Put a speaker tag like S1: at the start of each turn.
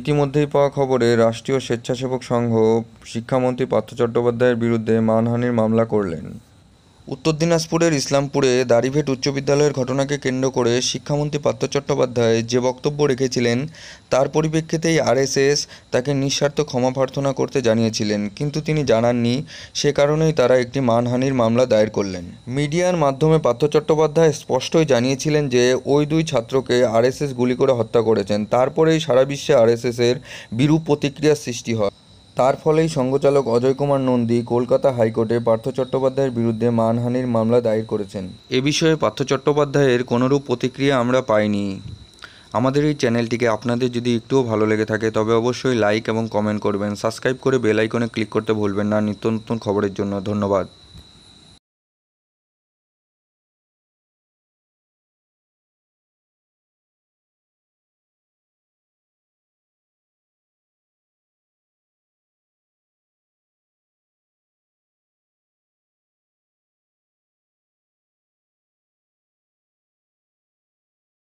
S1: ইতিমধ্যেই পাওয়া খবরে রাষ্ট্রীয় স্বেচ্ছাসেবক সংঘ শিক্ষামন্ত্রী পার্থ চট্টোপাধ্যায়ের বিরুদ্ধে মানহানির মামলা করলেন উত্তর দিনাজপুরের ইসলামপুরে দাড়িভেট উচ্চ বিদ্যালয়ের ঘটনাকে কেন্দ্র করে শিক্ষামন্ত্রী পার্থ চট্টোপাধ্যায় যে বক্তব্য রেখেছিলেন তার পরিপ্রেক্ষিতেই আরএসএস তাকে নিঃস্বার্থ ক্ষমা প্রার্থনা করতে জানিয়েছিলেন কিন্তু তিনি জানাননি সে কারণেই তারা একটি মানহানির মামলা দায়ের করলেন মিডিয়ার মাধ্যমে পার্থ চট্টোপাধ্যায় স্পষ্টই জানিয়েছিলেন যে ওই দুই ছাত্রকে আরএসএস গুলি করে হত্যা করেছেন তারপরেই সারা বিশ্বে আরএসএসের বিরূপ প্রতিক্রিয়ার সৃষ্টি হয় তার ফলেই সঙ্গচালক অজয় কুমার নন্দী কলকাতা হাইকোর্টে পার্থ চট্টোপাধ্যায়ের বিরুদ্ধে মানহানির মামলা দায়ের করেছেন এ বিষয়ে পার্থ চট্টোপাধ্যায়ের কোনোরূপ প্রতিক্রিয়া আমরা পাইনি আমাদের এই চ্যানেলটিকে আপনাদের যদি একটুও ভালো লেগে থাকে তবে অবশ্যই লাইক এবং কমেন্ট করবেন সাবস্ক্রাইব করে বেল আইকনে ক্লিক করতে ভুলবেন না নিত্য নতুন খবরের জন্য ধন্যবাদ